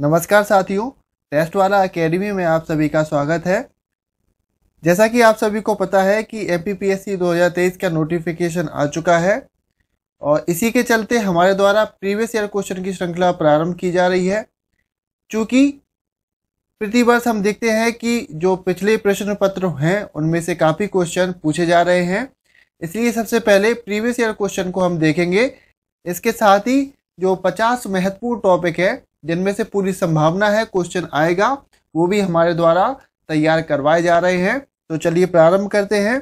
नमस्कार साथियों टेस्ट वाला अकेडमी में आप सभी का स्वागत है जैसा कि आप सभी को पता है कि एम पी 2023 का नोटिफिकेशन आ चुका है और इसी के चलते हमारे द्वारा प्रीवियस ईयर क्वेश्चन की श्रृंखला प्रारंभ की जा रही है चूँकि प्रतिवर्ष हम देखते हैं कि जो पिछले प्रश्न पत्र हैं उनमें से काफ़ी क्वेश्चन पूछे जा रहे हैं इसलिए सबसे पहले प्रीवियस ईयर क्वेश्चन को हम देखेंगे इसके साथ ही जो 50 महत्वपूर्ण टॉपिक है जिनमें से पूरी संभावना है क्वेश्चन आएगा वो भी हमारे द्वारा तैयार करवाए जा रहे हैं तो चलिए प्रारंभ करते हैं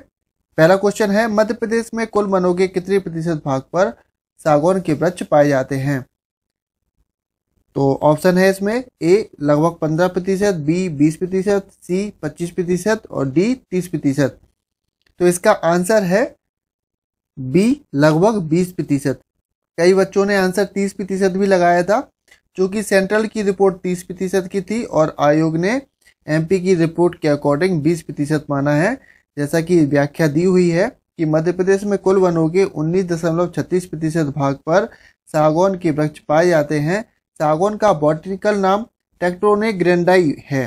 पहला क्वेश्चन है मध्य प्रदेश में कुल वनों के कितने प्रतिशत भाग पर सागौन के वृक्ष पाए जाते हैं तो ऑप्शन है इसमें ए लगभग पंद्रह प्रतिशत बी बीस प्रतिशत सी पच्चीस प्रतिशत और डी तीस प्रतिशत तो इसका आंसर है बी लगभग बीस प्रतिशत कई बच्चों ने आंसर तीस प्रतिशत भी लगाया था चूंकि सेंट्रल की रिपोर्ट तीस प्रतिशत की थी और आयोग ने एमपी की रिपोर्ट के अकॉर्डिंग बीस प्रतिशत माना है जैसा कि व्याख्या दी हुई है कि मध्य प्रदेश में कुल वनों के उन्नीस दशमलव छत्तीस प्रतिशत भाग पर सागौन के वृक्ष पाए जाते हैं सागौन का बॉटनिकल नाम टेक्ट्रोने ग्रेंडाई है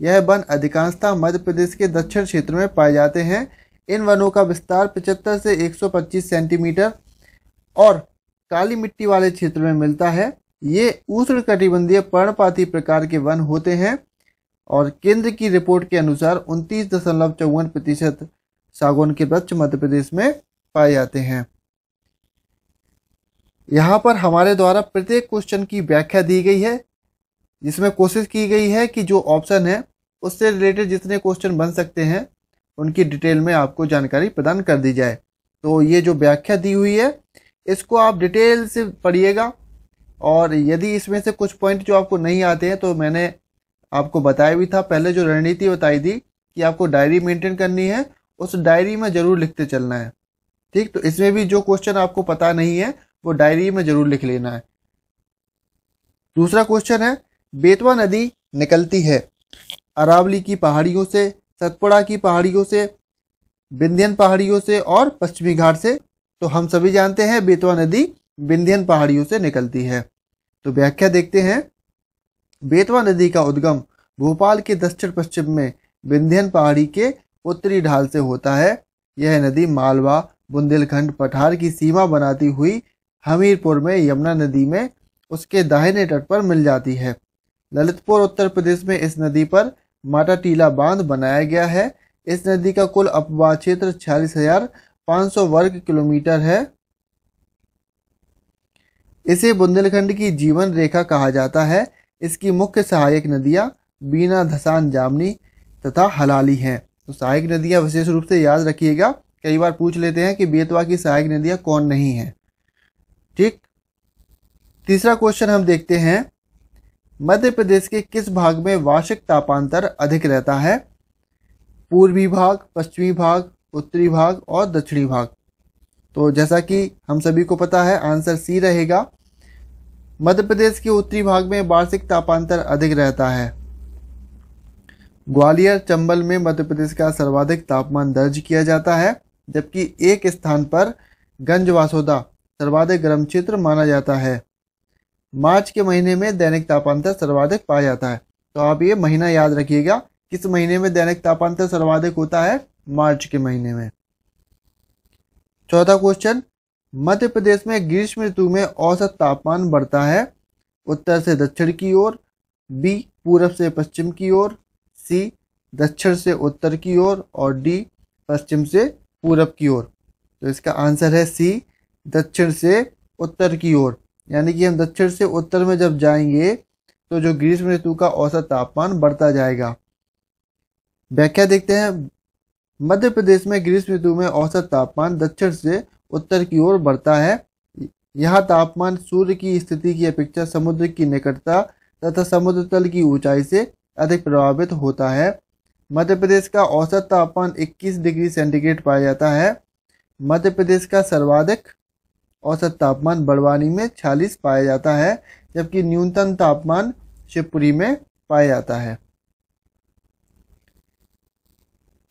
यह वन अधिकांशतः मध्य प्रदेश के दक्षिण क्षेत्र में पाए जाते हैं इन वनों का विस्तार 75 से 125 सेंटीमीटर और काली मिट्टी वाले क्षेत्र में मिलता है ये उष्ण कटिबंधीय पर्णपाती प्रकार के वन होते हैं और केंद्र की रिपोर्ट के अनुसार उनतीस दशमलव चौवन प्रतिशत सागौन के वृक्ष मध्य प्रदेश में पाए जाते हैं यहाँ पर हमारे द्वारा प्रत्येक क्वेश्चन की व्याख्या दी गई है जिसमें कोशिश की गई है कि जो ऑप्शन है उससे रिलेटेड जितने क्वेश्चन बन सकते हैं उनकी डिटेल में आपको जानकारी प्रदान कर दी जाए तो ये जो व्याख्या दी हुई है इसको आप डिटेल से पढ़िएगा और यदि इसमें से कुछ पॉइंट जो आपको नहीं आते हैं तो मैंने आपको बताया भी था पहले जो रणनीति बताई थी कि आपको डायरी मेंटेन करनी है उस डायरी में ज़रूर लिखते चलना है ठीक तो इसमें भी जो क्वेश्चन आपको पता नहीं है वो डायरी में ज़रूर लिख लेना है दूसरा क्वेश्चन है बेतवा नदी निकलती है अरावली की पहाड़ियों से सतपुड़ा की पहाड़ियों से विंध्यन पहाड़ियों से और पश्चिमी घाट से तो हम सभी जानते हैं बेतवा नदी विंध्यन पहाड़ियों से निकलती है तो व्याख्या देखते हैं बेतवा नदी का उद्गम भोपाल के दक्षिण पश्चिम में विंध्यन पहाड़ी के उत्तरी ढाल से होता है यह नदी मालवा बुंदेलखंड पठार की सीमा बनाती हुई हमीरपुर में यमुना नदी में उसके दाहिने तट पर मिल जाती है ललितपुर उत्तर प्रदेश में इस नदी पर माटा टीला बांध बनाया गया है इस नदी का कुल अपवाह क्षेत्र छियालीस हजार सौ वर्ग किलोमीटर है इसे बुंदेलखंड की जीवन रेखा कहा जाता है इसकी मुख्य सहायक नदियाँ बीना धसान जामनी तथा हलाली हैं तो सहायक नदियाँ विशेष रूप से याद रखिएगा कई बार पूछ लेते हैं कि बेतवा की सहायक नदियाँ कौन नहीं हैं ठीक तीसरा क्वेश्चन हम देखते हैं मध्य प्रदेश के किस भाग में वार्षिक तापांतर अधिक रहता है पूर्वी भाग पश्चिमी भाग उत्तरी भाग और दक्षिणी भाग तो जैसा कि हम सभी को पता है आंसर सी रहेगा मध्य प्रदेश के उत्तरी भाग में वार्षिक तापांतर अधिक रहता है ग्वालियर चंबल में मध्य प्रदेश का सर्वाधिक तापमान दर्ज किया जाता है जबकि एक स्थान पर गंज वासोदा सर्वाधिक गर्म क्षेत्र माना जाता है मार्च के महीने में दैनिक तापांतर सर्वाधिक पाया जाता है तो आप ये महीना याद रखिएगा किस महीने में दैनिक तापांतर सर्वाधिक होता है मार्च के महीने में चौथा क्वेश्चन मध्य प्रदेश में ग्रीष्म ऋतु में औसत तापमान बढ़ता है उत्तर से दक्षिण की ओर बी पूरब से पश्चिम की ओर सी दक्षिण से उत्तर की ओर और डी पश्चिम से पूरब की ओर तो इसका आंसर है सी दक्षिण से उत्तर की ओर यानी कि हम दक्षिण से उत्तर में जब जाएंगे तो जो ग्रीष्म ऋतु का औसत तापमान बढ़ता जाएगा व्याख्या देखते हैं मध्य प्रदेश में ग्रीष्म ऋतु में औसत तापमान दक्षिण से उत्तर की ओर बढ़ता है यह तापमान सूर्य की स्थिति की अपेक्षा समुद्र की निकटता तथा समुद्र तल की ऊंचाई से अधिक प्रभावित होता है मध्य प्रदेश का औसत तापमान 21 डिग्री सेंटीग्रेड पाया जाता है मध्य प्रदेश का सर्वाधिक औसत तापमान बड़वानी में 46 पाया जाता है जबकि न्यूनतम तापमान शिवपुरी में पाया जाता है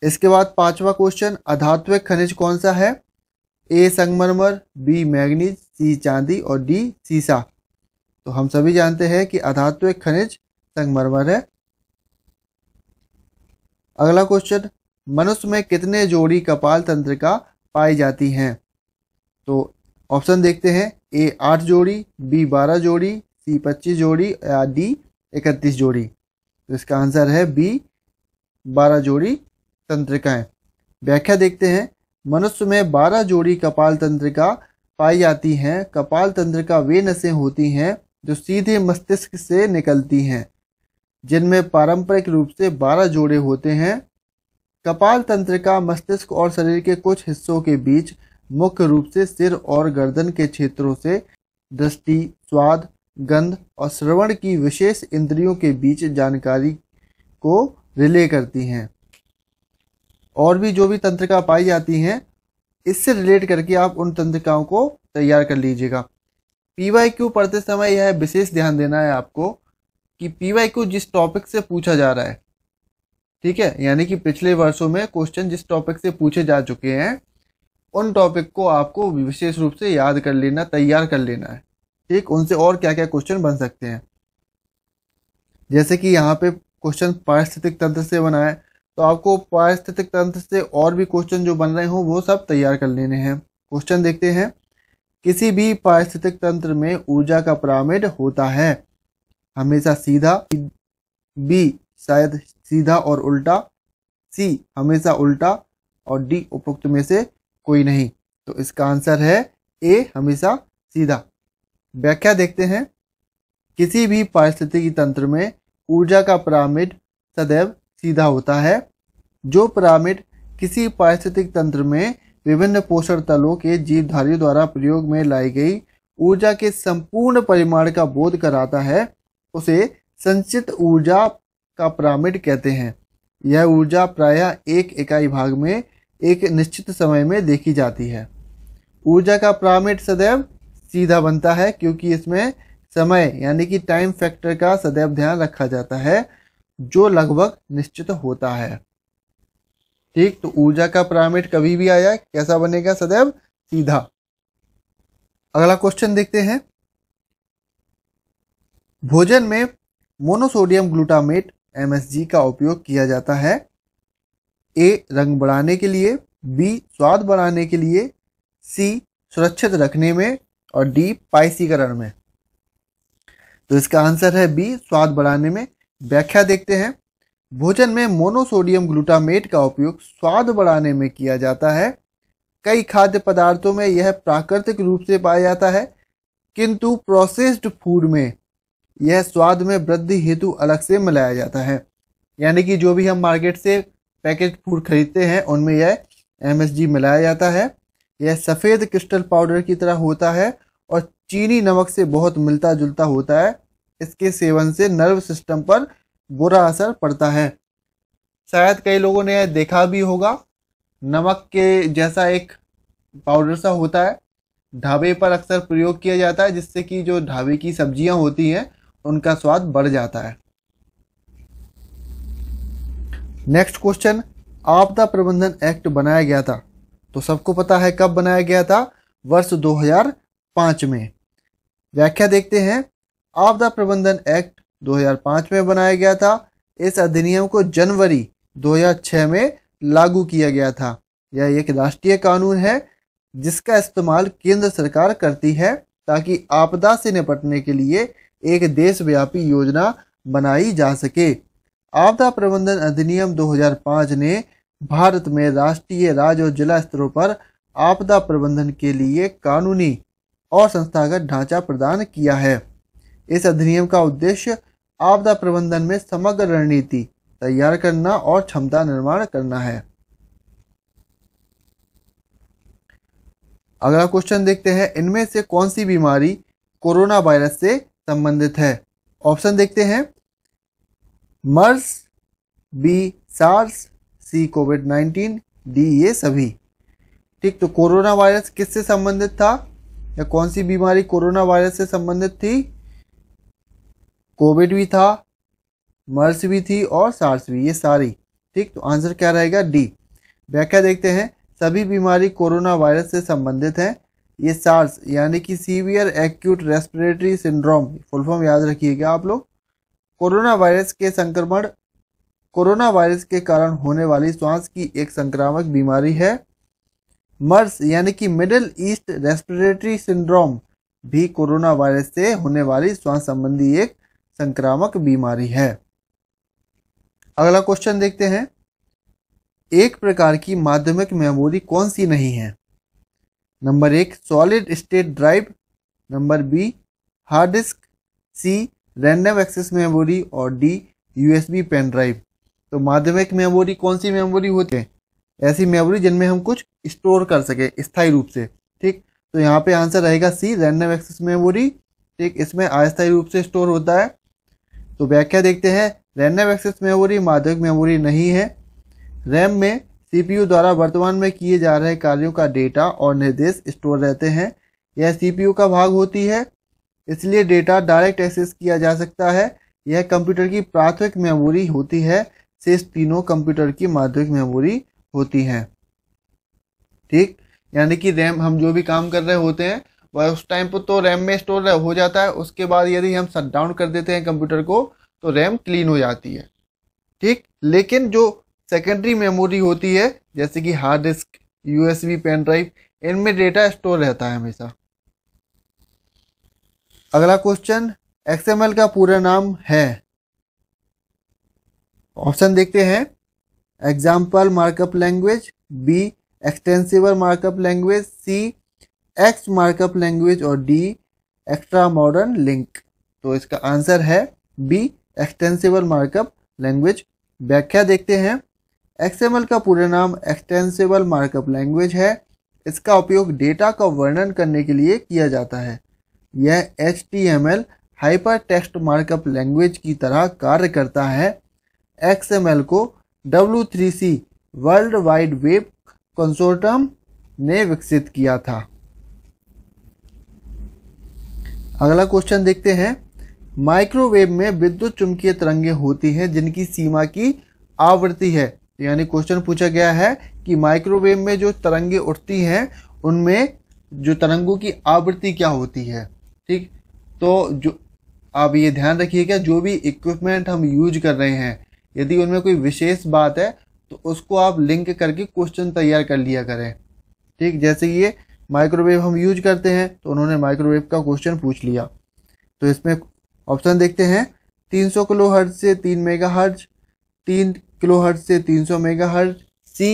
इसके बाद पांचवा क्वेश्चन अधात्विक खनिज कौन सा है ए संगमरमर बी मैग्नीज सी चांदी और डी सीसा तो हम सभी जानते हैं कि अधात्विक खनिज संगमरमर है अगला क्वेश्चन मनुष्य में कितने जोड़ी कपाल तंत्र का पाई जाती हैं तो ऑप्शन देखते हैं ए आठ जोड़ी बी बारह जोड़ी सी पच्चीस जोड़ी या डी इकतीस जोड़ी तो इसका आंसर है बी बारह जोड़ी तंत्रिकाएं व्याख्या देखते हैं मनुष्य में बारह जोड़ी कपाल तंत्रिका पाई जाती हैं कपाल तंत्रिका वे नसें होती हैं जो सीधे मस्तिष्क से निकलती हैं जिनमें पारंपरिक रूप से बारह जोड़े होते हैं कपाल तंत्रिका मस्तिष्क और शरीर के कुछ हिस्सों के बीच मुख्य रूप से सिर और गर्दन के क्षेत्रों से दृष्टि स्वाद गंध और श्रवण की विशेष इंद्रियों के बीच जानकारी को रिले करती हैं और भी जो भी तंत्रिका पाई जाती हैं इससे रिलेट करके आप उन तंत्रिकाओं को तैयार कर लीजिएगा पी वाई क्यू पढ़ते समय यह विशेष ध्यान देना है आपको कि पी वाई क्यू जिस टॉपिक से पूछा जा रहा है ठीक है यानी कि पिछले वर्षों में क्वेश्चन जिस टॉपिक से पूछे जा चुके हैं उन टॉपिक को आपको विशेष रूप से याद कर लेना तैयार कर लेना है ठीक उनसे और क्या क्या क्वेश्चन बन सकते हैं जैसे कि यहाँ पे क्वेश्चन पारिस्थितिक तंत्र से बना है तो आपको पारिस्थितिक तंत्र से और भी क्वेश्चन जो बन रहे हों वो सब तैयार कर लेने हैं क्वेश्चन देखते हैं किसी भी पारिस्थितिक तंत्र में ऊर्जा का पिरामिड होता है हमेशा सीधा बी शायद सीधा और उल्टा सी हमेशा उल्टा और डी उपयुक्त में से कोई नहीं तो इसका आंसर है ए हमेशा सीधा व्याख्या देखते हैं किसी भी पारिस्थितिकी तंत्र में ऊर्जा का पिरामिड सदैव सीधा होता है जो पिरामिड किसी पारिस्थितिक तंत्र में विभिन्न पोषण तलों के जीवधारियों द्वारा प्रयोग में लाई गई ऊर्जा के संपूर्ण परिमाण का बोध कराता है उसे संचित ऊर्जा का पिरामिड कहते हैं यह ऊर्जा प्रायः एक इकाई भाग में एक निश्चित समय में देखी जाती है ऊर्जा का पिरामिड सदैव सीधा बनता है क्योंकि इसमें समय यानी कि टाइम फैक्टर का सदैव ध्यान रखा जाता है जो लगभग निश्चित होता है ठीक तो ऊर्जा का पिरामिड कभी भी आया कैसा बनेगा सदैव सीधा अगला क्वेश्चन देखते हैं भोजन में मोनोसोडियम ग्लूटामेट एमएसजी का उपयोग किया जाता है ए रंग बढ़ाने के लिए बी स्वाद बढ़ाने के लिए सी सुरक्षित रखने में और डी पाइसीकरण में तो इसका आंसर है बी स्वाद बढ़ाने में व्याख्या देखते हैं भोजन में मोनोसोडियम ग्लूटामेट का उपयोग स्वाद बढ़ाने में किया जाता है कई खाद्य पदार्थों में यह प्राकृतिक रूप से पाया जाता है किंतु प्रोसेस्ड फूड में यह स्वाद में वृद्धि हेतु अलग से मिलाया जाता है यानी कि जो भी हम मार्केट से पैकेज फूड खरीदते हैं उनमें यह एम मिलाया जाता है यह सफ़ेद क्रिस्टल पाउडर की तरह होता है और चीनी नमक से बहुत मिलता जुलता होता है इसके सेवन से नर्व सिस्टम पर बुरा असर पड़ता है शायद कई लोगों ने देखा भी होगा नमक के जैसा एक पाउडर सा होता है ढाबे पर अक्सर प्रयोग किया जाता है जिससे कि जो ढाबे की सब्जियां होती हैं उनका स्वाद बढ़ जाता है नेक्स्ट क्वेश्चन आपदा प्रबंधन एक्ट बनाया गया था तो सबको पता है कब बनाया गया था वर्ष 2005 में व्याख्या देखते हैं आपदा प्रबंधन एक्ट 2005 में बनाया गया था इस अधिनियम को जनवरी 2006 में लागू किया गया था यह एक राष्ट्रीय कानून है जिसका इस्तेमाल केंद्र सरकार करती है ताकि आपदा से निपटने के लिए एक देशव्यापी योजना बनाई जा सके आपदा प्रबंधन अधिनियम 2005 ने भारत में राष्ट्रीय राज्य और जिला स्तरों पर आपदा प्रबंधन के लिए कानूनी और संस्थागत ढांचा प्रदान किया है इस अधिनियम का उद्देश्य आपदा प्रबंधन में समग्र रणनीति तैयार करना और क्षमता निर्माण करना है अगला क्वेश्चन देखते हैं इनमें से कौन सी बीमारी कोरोना वायरस से संबंधित है ऑप्शन देखते हैं MERS B SARS C COVID nineteen D ये सभी ठीक तो कोरोना वायरस किससे संबंधित था या कौन सी बीमारी कोरोना वायरस से संबंधित थी कोविड भी था मर्स भी थी और सार्स भी ये सारी ठीक तो आंसर क्या रहेगा डी व्याख्या देखते हैं सभी बीमारी कोरोना वायरस से संबंधित हैं ये सार्स यानी कि severe acute respiratory syndrome full form याद रखिएगा आप लोग कोरोना वायरस के संक्रमण कोरोना वायरस के कारण होने वाली श्वास की एक संक्रामक बीमारी है मर्स यानी कि मिडिल ईस्ट रेस्पिरेटरी सिंड्रोम भी कोरोना वायरस से होने वाली श्वास संबंधी एक संक्रामक बीमारी है अगला क्वेश्चन देखते हैं एक प्रकार की माध्यमिक मेमोरी कौन सी नहीं है नंबर एक solid state drive number B hard disk C random access memory और डी यूएसबी पेन ड्राइव तो माध्यमिक मेमोरी कौन सी मेमोरी होती है ऐसी मेमोरी जिनमें हम कुछ स्टोर कर सके स्थायी रूप से ठीक तो यहाँ पे आंसर रहेगा सी रैंडम एक्सेस मेमोरी ठीक इसमें अस्थायी रूप से स्टोर होता है तो व्याख्या देखते हैं रैंडम एक्सेस मेमोरी माध्यक मेमोरी नहीं है रैम में सीपीयू द्वारा वर्तमान में किए जा रहे कार्यों का डेटा और निर्देश स्टोर रहते हैं यह सीपीयू का भाग होती है इसलिए डेटा डायरेक्ट एक्सेस किया जा सकता है यह कंप्यूटर की प्राथमिक मेमोरी होती है शेष तीनों कंप्यूटर की माध्यमिक मेमोरी होती है ठीक यानी कि रैम हम जो भी काम कर रहे होते हैं वह उस टाइम पर तो रैम में स्टोर हो जाता है उसके बाद यदि हम शट डाउन कर देते हैं कंप्यूटर को तो रैम क्लीन हो जाती है ठीक लेकिन जो सेकेंडरी मेमोरी होती है जैसे कि hard disk USB pen drive इनमें डेटा स्टोर रहता है हमेशा अगला क्वेश्चन एक्सएमएल का पूरा नाम है ऑप्शन देखते हैं example markup language B extensible markup language C X markup language और डी एक्स्ट्रा मॉडर्न लिंक तो इसका आंसर है बी एक्सटेंसिबल मार्कअप लैंग्वेज व्याख्या देखते हैं एक्सएमएल का पूरा नाम एक्सटेंसिबल मार्कअप लैंग्वेज है इसका उपयोग डेटा का वर्णन करने के लिए किया जाता है यह H T M L hypertext markup language की तरह कार्य करता है एक्स को W three C World Wide Web consortium ने विकसित किया था अगला क्वेश्चन देखते हैं माइक्रोवेव में विद्युत चुंबकीय तरंगे होती हैं जिनकी सीमा की आवृत्ति है यानी क्वेश्चन पूछा गया है कि माइक्रोवेव में जो तरंगे उठती हैं उनमें जो तरंगों की आवृत्ति क्या होती है ठीक तो जो आप ये ध्यान रखिएगा जो भी इक्विपमेंट हम यूज कर रहे हैं यदि उनमें कोई विशेष बात है तो उसको आप लिंक करके क्वेश्चन तैयार कर लिया करें ठीक जैसे ये माइक्रोवेव हम यूज करते हैं तो उन्होंने माइक्रोवेव का क्वेश्चन पूछ लिया तो इसमें ऑप्शन देखते हैं 300 सौ किलो हर्ज से 3 मेगा हर्ज तीन किलो हर्ज से 300 सौ मेगा हर्ज सी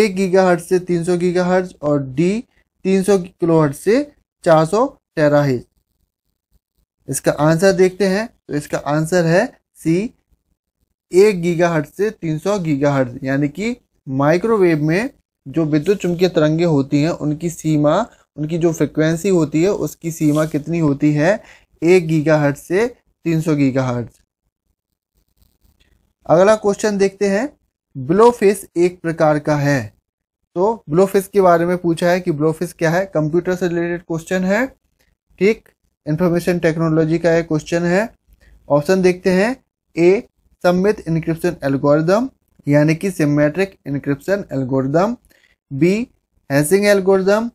एक गीगा हर्ज से 300 सौ गीगा हर्ज और डी 300 सौ किलो हर्ज से 400 सौ हिज इसका आंसर देखते हैं तो इसका आंसर है सी एक गीगा हर्ज से 300 गीगा हर्ज यानी कि माइक्रोवेव में जो विद्युत चुंबकीय तरंगे होती हैं उनकी सीमा उनकी जो फ्रिक्वेंसी होती है उसकी सीमा कितनी होती है एक गीगा हर्ट से तीन सौ गीगा हर्ट अगला क्वेश्चन देखते हैं ब्लोफिस एक प्रकार का है तो ब्लोफिस के बारे में पूछा है कि ब्लोफिस क्या है कंप्यूटर से रिलेटेड क्वेश्चन है ठीक इंफॉर्मेशन टेक्नोलॉजी का एक क्वेश्चन है ऑप्शन देखते हैं ए सम्मित इनक्रिप्शन एल्गोरिदम यानी कि symmetric encryption algorithm B hashing algorithm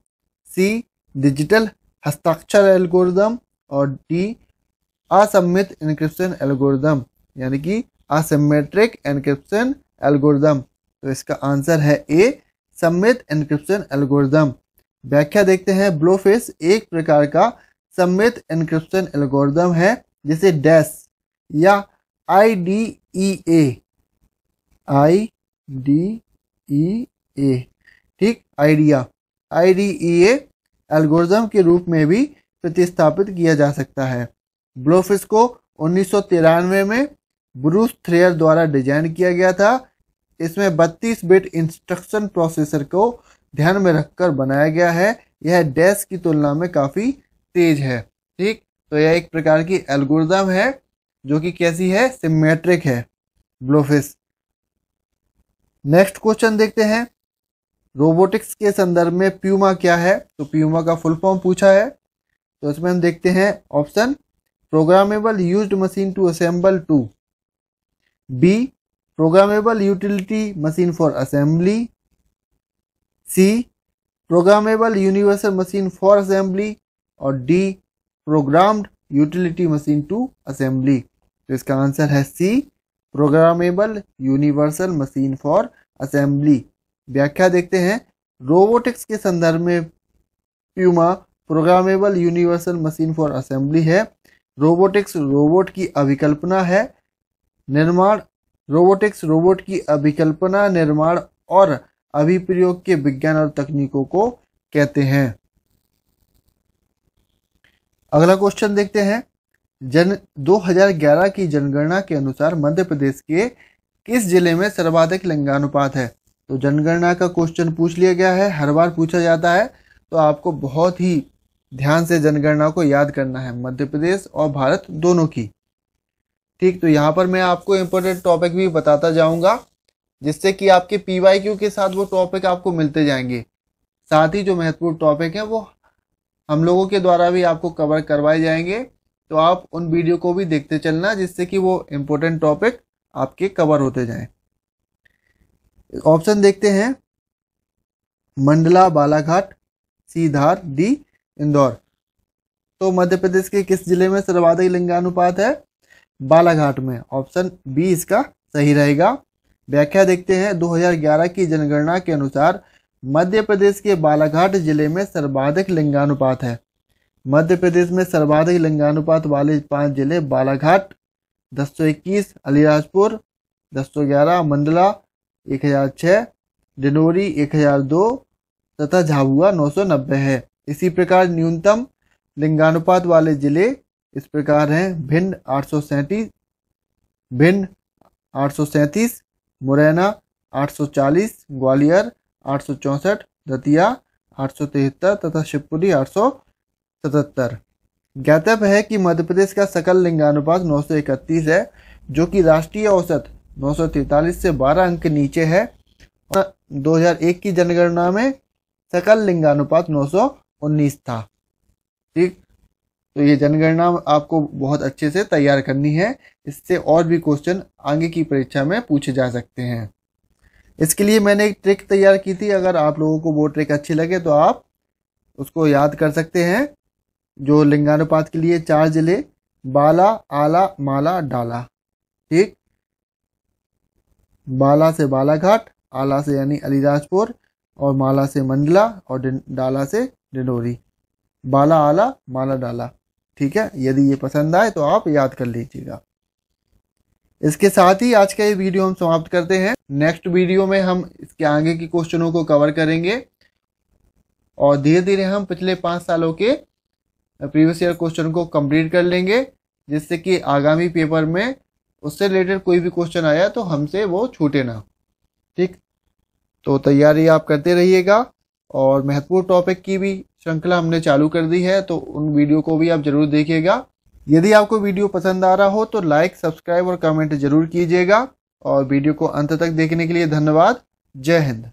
C digital हस्ताक्षर एल्गोरिज्म और डी असम्मित इनक्रिप्शन एल्गोरिज्म यानी कि असमेट्रिक इनक्रिप्शन एल्गोरिज्म तो इसका आंसर है ए सम्मित इनक्रिप्शन एल्गोरिज्म व्याख्या देखते हैं ब्लोफेस एक प्रकार का सम्मित इनक्रिप्शन एल्गोरिज्म है जिसे डैश या आई D E A I D E A ठीक idea I D E algorithm के रूप में भी प्रतिस्थापित किया जा सकता है ब्लोफिस को उन्नीस में ब्रूस थ्रेयर द्वारा डिजाइन किया गया था इसमें 32 बिट इंस्ट्रक्शन प्रोसेसर को ध्यान में रखकर बनाया गया है यह डेस्क की तुलना में काफ़ी तेज है ठीक तो यह एक प्रकार की एल्गोरिज्म है जो कि कैसी है सिमेट्रिक है ब्लोफिस नेक्स्ट क्वेश्चन देखते हैं रोबोटिक्स के संदर्भ में प्यूमा क्या है तो प्यूमा का फुल फॉर्म पूछा है तो इसमें हम देखते हैं option programmable used machine to assemble to B programmable utility machine for assembly C programmable universal machine for assembly और D programmed utility machine to assembly तो इसका आंसर है C programmable universal machine for assembly व्याख्या देखते हैं robotics के संदर्भ में PUMA programmable universal machine for assembly है रोबोटिक्स रोबोट की अभिकल्पना है निर्माण रोबोटिक्स रोबोट की अभिकल्पना निर्माण और अभिप्रयोग के विज्ञान और तकनीकों को कहते हैं अगला क्वेश्चन देखते हैं जन 2011 की जनगणना के अनुसार मध्य प्रदेश के किस जिले में सर्वाधिक लिंगानुपात है तो जनगणना का क्वेश्चन पूछ लिया गया है हर बार पूछा जाता है तो आपको बहुत ही ध्यान से जनगणना को याद करना है मध्य प्रदेश और भारत दोनों की ठीक तो यहाँ पर मैं आपको इम्पोर्टेंट टॉपिक भी बताता जाऊँगा जिससे कि आपके पी के साथ वो टॉपिक आपको मिलते जाएंगे साथ ही जो महत्वपूर्ण टॉपिक हैं वो हम लोगों के द्वारा भी आपको कवर करवाए जाएंगे तो आप उन वीडियो को भी देखते चलना जिससे कि वो इम्पोर्टेंट टॉपिक आपके कवर होते जाएं ऑप्शन देखते हैं मंडला बालाघाट सीधार डी इंदौर तो मध्य प्रदेश के किस जिले में सर्वाधिक लिंगानुपात है बालाघाट में ऑप्शन बी इसका सही रहेगा व्याख्या देखते हैं 2011 की जनगणना के अनुसार मध्य प्रदेश के बालाघाट जिले में सर्वाधिक लिंगानुपात है मध्य प्रदेश में सर्वाधिक लिंगानुपात वाले पांच जिले बालाघाट इक्कीस अलीराजपुर ग्यारह मंडला एक हज़ार छः डिनोरी एक हज़ार दो तथा झाबुआ नौ सौ नब्बे है इसी प्रकार न्यूनतम लिंगानुपात वाले जिले इस प्रकार हैं भिंड आठ सौ सैंतीस भिंड आठ सौ सैंतीस मुरैना आठ सौ चालीस ग्वालियर आठ सौ चौंसठ दतिया आठ सौ तिहत्तर तथा शिवपुरी आठ सौ सतहत्तर ज्ञातव्य है कि मध्य प्रदेश का सकल लिंगानुपात नौ सौ इकतीस है जो कि राष्ट्रीय औसत 943 से 12 अंक नीचे है और 2001 की जनगणना में सकल लिंगानुपात 919 था ठीक तो ये जनगणना आपको बहुत अच्छे से तैयार करनी है इससे और भी क्वेश्चन आगे की परीक्षा में पूछे जा सकते हैं इसके लिए मैंने एक ट्रिक तैयार की थी अगर आप लोगों को वो ट्रिक अच्छी लगे तो आप उसको याद कर सकते हैं जो लिंगानुपात के लिए चार जिले बाला आला माला डाला ठीक बाला से बालाघाट आला से यानी अलीराजपुर और माला से मंडला और डाला से डिंडोरी बाला आला माला डाला ठीक है यदि ये पसंद आए तो आप याद कर लीजिएगा इसके साथ ही आज का ये वीडियो हम समाप्त करते हैं नेक्स्ट वीडियो में हम इसके आगे के क्वेश्चनों को कवर करेंगे और धीरे धीरे हम पिछले पाँच सालों के प्रीवियस ईयर क्वेश्चन को कंप्लीट कर लेंगे जिससे कि आगामी पेपर में उससे रिलेटेड कोई भी क्वेश्चन आया तो हमसे वो छूटे ना ठीक तो तैयारी आप करते रहिएगा और महत्वपूर्ण टॉपिक की भी श्रृंखला हमने चालू कर दी है तो उन वीडियो को भी आप जरूर देखिएगा यदि आपको वीडियो पसंद आ रहा हो तो लाइक सब्सक्राइब और कमेंट जरूर कीजिएगा और वीडियो को अंत तक देखने के लिए धन्यवाद जय हिंद